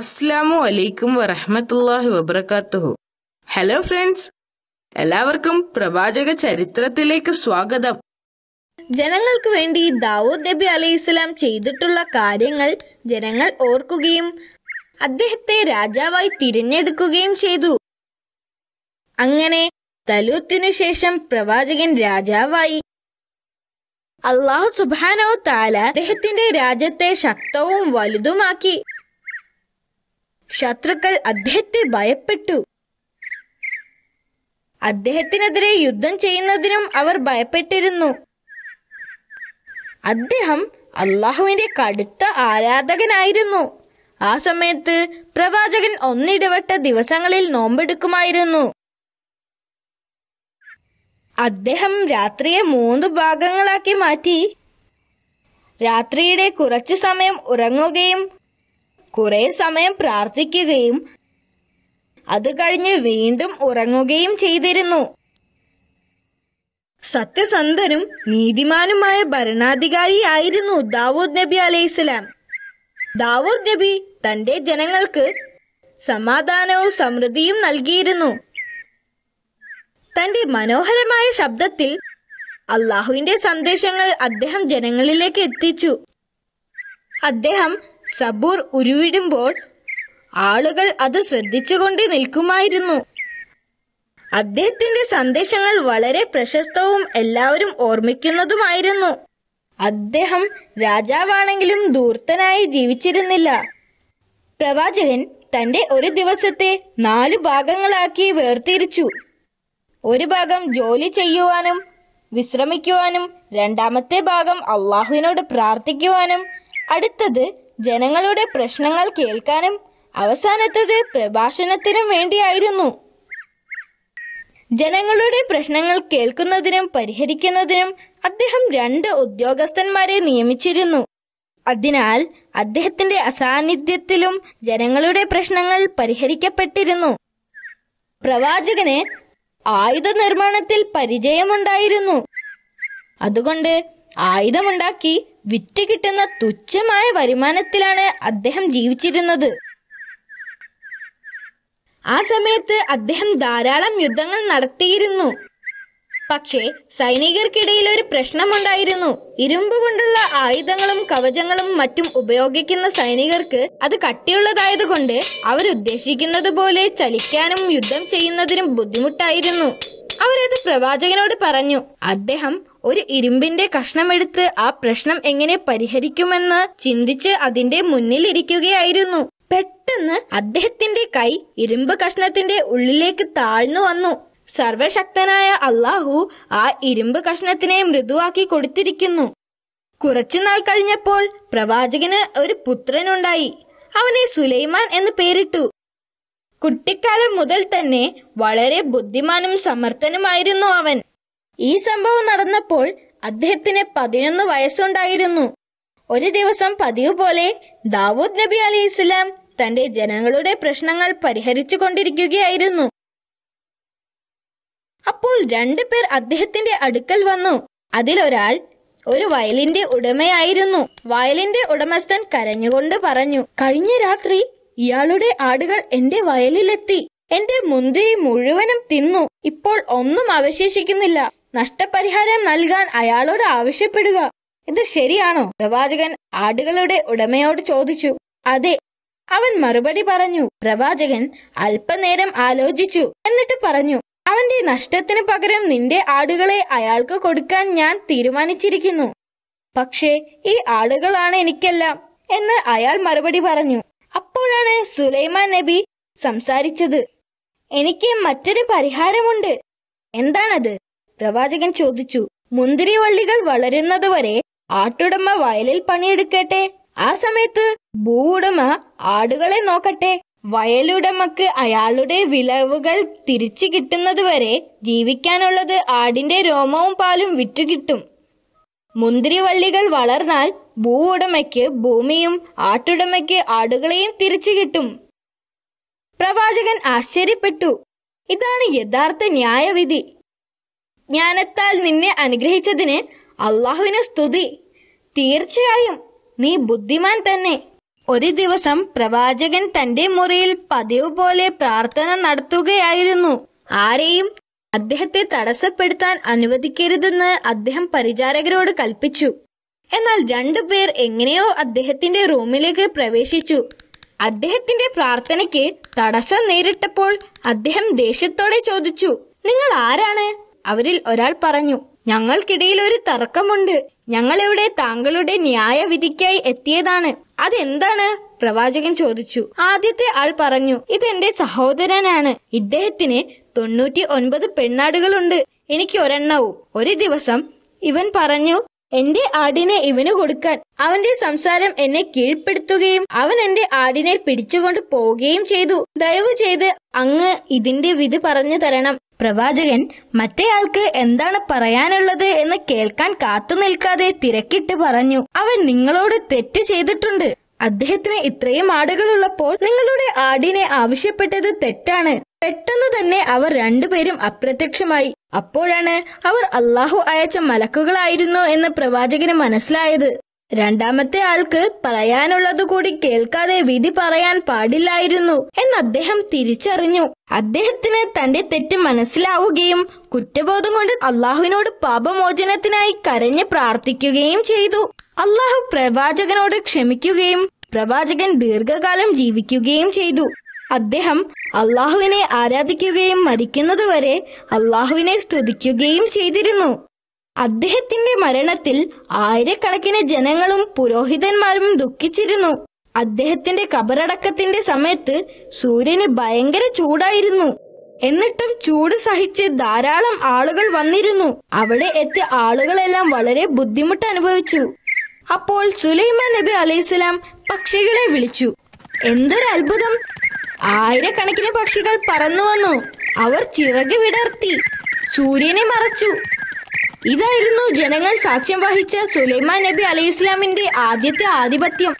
അസ്സാമു അലൈക്കും വറഹമത്തല്ലാഹി വബർക്കാത്തുഹു hello friends എല്ലാവർക്കും പ്രവാചക ചരിത്രത്തിലേക്ക് സ്വാഗതം ജനങ്ങൾക്ക് വേണ്ടി ദാവൂദ് നബി അലൈഹി ചെയ്തിട്ടുള്ള കാര്യങ്ങൾ ജനങ്ങൾ ഓർക്കുകയും അദ്ദേഹത്തെ രാജാവായി തിരഞ്ഞെടുക്കുകയും ചെയ്തു അങ്ങനെ തലൂത്തിനു ശേഷം പ്രവാചകൻ രാജാവായി അള്ളാഹു സുബാനോ താല അദ്ദേഹത്തിന്റെ രാജ്യത്തെ ശക്തവും വലുതുമാക്കി ശത്രുക്കൾ അദ്ദേഹത്തെ ഭയപ്പെട്ടു അദ്ദേഹത്തിനെതിരെ യുദ്ധം ചെയ്യുന്നതിനും അവർ ഭയപ്പെട്ടിരുന്നു അദ്ദേഹം അള്ളാഹുവിന്റെ കടുത്ത ആരാധകനായിരുന്നു ആ സമയത്ത് പ്രവാചകൻ ഒന്നിടവട്ട ദിവസങ്ങളിൽ നോമ്പെടുക്കുമായിരുന്നു അദ്ദേഹം രാത്രിയെ മൂന്ന് ഭാഗങ്ങളാക്കി മാറ്റി രാത്രിയുടെ കുറച്ചു സമയം ഉറങ്ങുകയും കുറെ സമയം പ്രാർത്ഥിക്കുകയും അത് കഴിഞ്ഞ് വീണ്ടും ഉറങ്ങുകയും ചെയ്തിരുന്നു സത്യസന്ധനും നീതിമാനുമായ ഭരണാധികാരിയായിരുന്നു ദാവൂദ് നബി അലൈഹിസ്ലാം ദാവൂദ് നബി തന്റെ ജനങ്ങൾക്ക് സമാധാനവും സമൃദ്ധിയും നൽകിയിരുന്നു തന്റെ മനോഹരമായ ശബ്ദത്തിൽ അള്ളാഹുവിന്റെ സന്ദേശങ്ങൾ അദ്ദേഹം ജനങ്ങളിലേക്ക് എത്തിച്ചു അദ്ദേഹം സബൂർ ഉരുവിടുമ്പോൾ ആളുകൾ അത് ശ്രദ്ധിച്ചുകൊണ്ട് നിൽക്കുമായിരുന്നു അദ്ദേഹത്തിന്റെ സന്ദേശങ്ങൾ വളരെ പ്രശസ്തവും എല്ലാവരും ഓർമ്മിക്കുന്നതുമായിരുന്നു അദ്ദേഹം രാജാവാണെങ്കിലും ദൂർത്തനായി ജീവിച്ചിരുന്നില്ല പ്രവാചകൻ തന്റെ ഒരു ദിവസത്തെ നാല് ഭാഗങ്ങളാക്കി വേർതിരിച്ചു ഒരു ഭാഗം ജോലി ചെയ്യുവാനും വിശ്രമിക്കുവാനും രണ്ടാമത്തെ ഭാഗം അള്ളാഹുവിനോട് പ്രാർത്ഥിക്കുവാനും അടുത്തത് ജനങ്ങളുടെ പ്രശ്നങ്ങൾ കേൾക്കാനും അവസാനത്തത് പ്രഭാഷണത്തിനും വേണ്ടിയായിരുന്നു ജനങ്ങളുടെ പ്രശ്നങ്ങൾ കേൾക്കുന്നതിനും പരിഹരിക്കുന്നതിനും അദ്ദേഹം രണ്ട് ഉദ്യോഗസ്ഥന്മാരെ നിയമിച്ചിരുന്നു അതിനാൽ അദ്ദേഹത്തിന്റെ അസാന്നിധ്യത്തിലും ജനങ്ങളുടെ പ്രശ്നങ്ങൾ പരിഹരിക്കപ്പെട്ടിരുന്നു പ്രവാചകന് ആയുധ നിർമ്മാണത്തിൽ പരിചയമുണ്ടായിരുന്നു അതുകൊണ്ട് ആയുധമുണ്ടാക്കി വിറ്റ് കിട്ടുന്ന തുച്ഛമായ വരുമാനത്തിലാണ് അദ്ദേഹം ജീവിച്ചിരുന്നത് ആ സമയത്ത് അദ്ദേഹം ധാരാളം യുദ്ധങ്ങൾ നടത്തിയിരുന്നു പക്ഷേ സൈനികർക്കിടയിൽ ഒരു പ്രശ്നമുണ്ടായിരുന്നു ഇരുമ്പ് കൊണ്ടുള്ള ആയുധങ്ങളും കവചങ്ങളും മറ്റും ഉപയോഗിക്കുന്ന സൈനികർക്ക് അത് കട്ടിയുള്ളതായതുകൊണ്ട് അവരുദ്ദേശിക്കുന്നത് പോലെ ചലിക്കാനും യുദ്ധം ചെയ്യുന്നതിനും ബുദ്ധിമുട്ടായിരുന്നു അവരത് പ്രവാചകനോട് പറഞ്ഞു അദ്ദേഹം ഒരു ഇരുമ്പിന്റെ എടുത്ത് ആ പ്രശ്നം എങ്ങനെ പരിഹരിക്കുമെന്ന് ചിന്തിച്ച് അതിന്റെ മുന്നിലിരിക്കുകയായിരുന്നു പെട്ടെന്ന് അദ്ദേഹത്തിന്റെ കൈ ഇരുമ്പ് കഷ്ണത്തിന്റെ ഉള്ളിലേക്ക് താഴ്ന്നു വന്നു സർവശക്തനായ അള്ളാഹു ആ ഇരുമ്പ് കഷ്ണത്തിനെ മൃദുവാക്കി കൊടുത്തിരിക്കുന്നു കുറച്ചുനാൾ കഴിഞ്ഞപ്പോൾ പ്രവാചകന് ഒരു പുത്രനുണ്ടായി അവനെ സുലൈമാൻ എന്ന് പേരിട്ടു കുട്ടിക്കാലം മുതൽ തന്നെ വളരെ ബുദ്ധിമാനും സമർത്ഥനുമായിരുന്നു അവൻ ഈ സംഭവം നടന്നപ്പോൾ അദ്ദേഹത്തിന് പതിനൊന്ന് വയസ്സുണ്ടായിരുന്നു ഒരു ദിവസം പതിവ് പോലെ ദാവൂദ് നബി അലി ഇസ്ലാം തന്റെ ജനങ്ങളുടെ പ്രശ്നങ്ങൾ പരിഹരിച്ചു കൊണ്ടിരിക്കുകയായിരുന്നു അപ്പോൾ രണ്ടു പേർ അദ്ദേഹത്തിന്റെ അടുക്കൽ വന്നു അതിലൊരാൾ ഒരു വയലിന്റെ ഉടമയായിരുന്നു വയലിന്റെ ഉടമസ്ഥൻ കരഞ്ഞുകൊണ്ട് പറഞ്ഞു കഴിഞ്ഞ രാത്രി ഇയാളുടെ ആടുകൾ എന്റെ വയലിലെത്തി എന്റെ മുന്തിരി മുഴുവനും തിന്നു ഇപ്പോൾ ഒന്നും അവശേഷിക്കുന്നില്ല നഷ്ടപരിഹാരം നൽകാൻ അയാളോട് ആവശ്യപ്പെടുക ഇത് ശരിയാണോ പ്രവാചകൻ ആടുകളുടെ ഉടമയോട് ചോദിച്ചു അതെ അവൻ മറുപടി പറഞ്ഞു പ്രവാചകൻ അല്പനേരം ആലോചിച്ചു എന്നിട്ട് പറഞ്ഞു അവന്റെ നഷ്ടത്തിന് പകരം നിന്റെ ആടുകളെ അയാൾക്ക് കൊടുക്കാൻ ഞാൻ തീരുമാനിച്ചിരിക്കുന്നു പക്ഷേ ഈ ആടുകളാണ് എനിക്കെല്ലാം എന്ന് അയാൾ മറുപടി പറഞ്ഞു അപ്പോഴാണ് സുലൈമാൻ നബി സംസാരിച്ചത് എനിക്ക് മറ്റൊരു പരിഹാരമുണ്ട് എന്താണത് പ്രവാചകൻ ചോദിച്ചു മുന്തിരിവള്ളികൾ വളരുന്നതുവരെ ആട്ടുടമ വയലിൽ പണിയെടുക്കട്ടെ ആ സമയത്ത് ഭൂവുടമ ആടുകളെ നോക്കട്ടെ വയലുടമക്ക് അയാളുടെ വിളവുകൾ തിരിച്ചു കിട്ടുന്നതുവരെ ജീവിക്കാനുള്ളത് ആടിന്റെ രോമവും പാലും വിറ്റുകിട്ടും മുന്തിരിവള്ളികൾ വളർന്നാൽ ഭൂവുടമയ്ക്ക് ഭൂമിയും ആട്ടുടമയ്ക്ക് ആടുകളെയും തിരിച്ചു കിട്ടും പ്രവാചകൻ ആശ്ചര്യപ്പെട്ടു ഇതാണ് യഥാർത്ഥ ന്യായവിധി ജ്ഞാനത്താൽ നിന്നെ അനുഗ്രഹിച്ചതിന് അള്ളാഹുവിന് സ്തുതി തീർച്ചയായും നീ ബുദ്ധിമാൻ തന്നെ ഒരു ദിവസം പ്രവാചകൻ തന്റെ മുറിയിൽ പതിവ് പോലെ പ്രാർത്ഥന നടത്തുകയായിരുന്നു ആരെയും അദ്ദേഹത്തെ തടസ്സപ്പെടുത്താൻ അനുവദിക്കരുതെന്ന് അദ്ദേഹം പരിചാരകരോട് കൽപ്പിച്ചു എന്നാൽ രണ്ടുപേർ എങ്ങനെയോ അദ്ദേഹത്തിന്റെ റൂമിലേക്ക് പ്രവേശിച്ചു അദ്ദേഹത്തിന്റെ പ്രാർത്ഥനയ്ക്ക് തടസ്സം നേരിട്ടപ്പോൾ അദ്ദേഹം ദേഷ്യത്തോടെ ചോദിച്ചു നിങ്ങൾ ആരാണ് അവരിൽ ഒരാൾ പറഞ്ഞു ഞങ്ങൾക്കിടയിൽ ഒരു തർക്കമുണ്ട് ഞങ്ങളിവിടെ താങ്കളുടെ ന്യായ വിധിക്കായി എത്തിയതാണ് അതെന്താണ് പ്രവാചകൻ ചോദിച്ചു ആദ്യത്തെ ആൾ പറഞ്ഞു ഇതെന്റെ സഹോദരനാണ് ഇദ്ദേഹത്തിന് തൊണ്ണൂറ്റി ഒൻപത് പെണ്ണാടുകളുണ്ട് എനിക്ക് ഒരെണ്ണവും ഒരു ദിവസം ഇവൻ പറഞ്ഞു എന്റെ ആടിനെ ഇവന് കൊടുക്കാൻ അവന്റെ സംസാരം എന്നെ കീഴ്പ്പെടുത്തുകയും അവൻ എന്റെ ആടിനെ പിടിച്ചുകൊണ്ട് പോവുകയും ചെയ്തു ദയവ് ചെയ്ത് അങ്ങ് ഇതിന്റെ വിധി പറഞ്ഞു തരണം പ്രവാചകൻ മറ്റേയാൾക്ക് എന്താണ് പറയാനുള്ളത് എന്ന് കേൾക്കാൻ കാത്തു നിൽക്കാതെ തിരക്കിട്ട് പറഞ്ഞു അവൻ നിങ്ങളോട് തെറ്റ് ചെയ്തിട്ടുണ്ട് അദ്ദേഹത്തിന് ഇത്രയും ആടുകളുള്ളപ്പോൾ നിങ്ങളുടെ ആടിനെ ആവശ്യപ്പെട്ടത് തെറ്റാണ് പെട്ടെന്ന് തന്നെ അവർ രണ്ടുപേരും അപ്രത്യക്ഷമായി അപ്പോഴാണ് അവർ അള്ളാഹു അയച്ച മലക്കുകളായിരുന്നു എന്ന് പ്രവാചകന് മനസ്സിലായത് രണ്ടാമത്തെ ആൾക്ക് പറയാനുള്ളത് കൂടി കേൾക്കാതെ വിധി പറയാൻ പാടില്ലായിരുന്നു എന്ന് അദ്ദേഹം തിരിച്ചറിഞ്ഞു അദ്ദേഹത്തിന് തന്റെ തെറ്റ് മനസ്സിലാവുകയും കുറ്റബോധം കൊണ്ട് അള്ളാഹുവിനോട് പാപമോചനത്തിനായി കരഞ്ഞ് പ്രാർത്ഥിക്കുകയും ചെയ്തു അള്ളാഹു പ്രവാചകനോട് ക്ഷമിക്കുകയും പ്രവാചകൻ ദീർഘകാലം ജീവിക്കുകയും ചെയ്തു അദ്ദേഹം അള്ളാഹുവിനെ ആരാധിക്കുകയും മരിക്കുന്നതുവരെ അള്ളാഹുവിനെ സ്തുതിക്കുകയും ചെയ്തിരുന്നു അദ്ദേഹത്തിന്റെ മരണത്തിൽ ആയിരക്കണക്കിന് ജനങ്ങളും പുരോഹിതന്മാരും ദുഃഖിച്ചിരുന്നു അദ്ദേഹത്തിന്റെ കബറടക്കത്തിന്റെ സമയത്ത് സൂര്യന് ഭയങ്കര ചൂടായിരുന്നു എന്നിട്ടും ചൂട് സഹിച്ച് ധാരാളം ആളുകൾ വന്നിരുന്നു അവിടെ എത്തിയ ആളുകളെല്ലാം വളരെ ബുദ്ധിമുട്ട് അനുഭവിച്ചു അപ്പോൾ സുലൈമാൻ നബി അലൈഹിസ്സലാം പക്ഷികളെ വിളിച്ചു എന്തൊരു അത്ഭുതം ആയിരക്കണക്കിന് പക്ഷികൾ പറന്നു വന്നു അവർ ചിറക് വിടർത്തി സൂര്യനെ മറച്ചു ഇതായിരുന്നു ജനങ്ങൾ സാക്ഷ്യം വഹിച്ച സുലൈമാൻ നബി അലൈഹിസ്ലാമിന്റെ ആദ്യത്തെ ആധിപത്യം